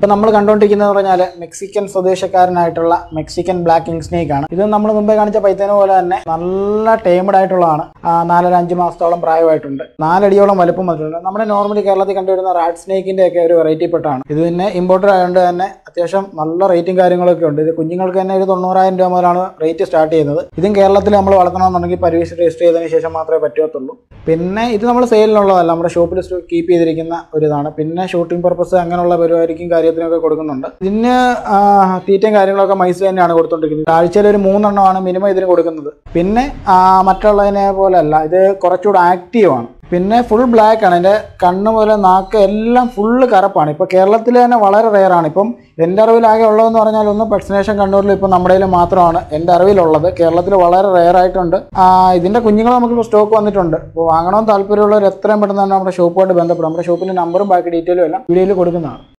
ഇപ്പം നമ്മൾ കണ്ടുകൊണ്ടിരിക്കുന്നത് പറഞ്ഞാൽ മെക്സിക്കൻ സ്വദേശക്കാരനായിട്ടുള്ള മെക്സിക്കൻ ബ്ലാക്ക് കിങ് സ്നേക്ക് ആണ് ഇത് നമ്മൾ മുമ്പേ കാണിച്ച പൈത്തേനെ പോലെ തന്നെ നല്ല ടേമഡ് ആയിട്ടുള്ളതാണ് നാലര അഞ്ച് മാസത്തോളം പ്രായമായിട്ടുണ്ട് നാലടിയോളം വലുപ്പം വന്നിട്ടുണ്ട് നമ്മുടെ നോർമലി കേരളത്തിൽ കണ്ടുവരുന്ന റാഡ് സ്നേക്കിന്റെ ഒക്കെ ഒരു വെറൈറ്റി പെട്ടാണ് ഇത് തന്നെ ഇമ്പോർട്ടൻ്റ് ആയതുകൊണ്ട് തന്നെ അത്യാവശ്യം നല്ല റേറ്റും കാര്യങ്ങളൊക്കെ ഉണ്ട് ഇത് കുഞ്ഞുങ്ങൾക്ക് തന്നെ ഒരു തൊണ്ണൂറായിരം രൂപ മുതലാണ് റേറ്റ് സ്റ്റാർട്ട് ചെയ്യുന്നത് ഇതും കേരളത്തിൽ നമ്മൾ വളർത്തണമെന്നുണ്ടെങ്കിൽ പരിവേശം രജിസ്റ്റർ ചെയ്തതിന് ശേഷം മാത്രമേ പറ്റത്തുള്ളൂ പിന്നെ ഇത് നമ്മൾ സെയിലിനുള്ളതല്ല നമ്മുടെ ഷോപ്പിൽ കീപ്പ് ചെയ്തിരിക്കുന്ന ഒരു ഇതാണ് പിന്നെ ഷൂട്ടിംഗ് പർപ്പസ് അങ്ങനെയുള്ള പരിപാടിക്കും കാര്യത്തിനൊക്കെ കൊടുക്കുന്നുണ്ട് ഇതിന് തീറ്റയും കാര്യങ്ങളൊക്കെ മൈസ് തന്നെയാണ് കൊടുത്തുകൊണ്ടിരിക്കുന്നത് ആഴ്ചയിൽ ഒരു മൂന്നെണ്ണമാണ് മിനിമം ഇതിന് കൊടുക്കുന്നത് പിന്നെ മറ്റുള്ളതിനെ പോലെയല്ല ഇത് കുറച്ചുകൂടെ ആക്റ്റീവാണ് പിന്നെ ഫുൾ ബ്ലാക്ക് ആണ് എൻ്റെ കണ്ണ് മുതൽ നാക്ക് എല്ലാം ഫുള്ള് കറുപ്പാണ് ഇപ്പോൾ കേരളത്തിൽ തന്നെ വളരെ റെയറാണ് ഇപ്പം എൻ്റെ അറിവിലാകെ ഉള്ളതെന്ന് പറഞ്ഞാൽ ഒന്ന് വാക്സിനേഷൻ കണ്ണൂരിൽ ഇപ്പം നമ്മുടെ മാത്രമാണ് എൻ്റെ അറിവിലുള്ളത് കേരളത്തിൽ വളരെ റെയർ ആയിട്ടുണ്ട് ഇതിൻ്റെ കുഞ്ഞുങ്ങൾ നമുക്ക് സ്റ്റോക്ക് വന്നിട്ടുണ്ട് അപ്പോൾ വാങ്ങണമെന്ന് താല്പര്യമുള്ളവർ എത്രയും പെട്ടെന്ന് തന്നെ നമ്മുടെ ഷോപ്പുമായിട്ട് ബന്ധപ്പെടും നമ്മുടെ ഷോപ്പിൻ്റെ നമ്പറും ബാക്കി ഡീറ്റെയിലും എല്ലാം വീഡിയോയിൽ കൊടുക്കുന്നതാണ്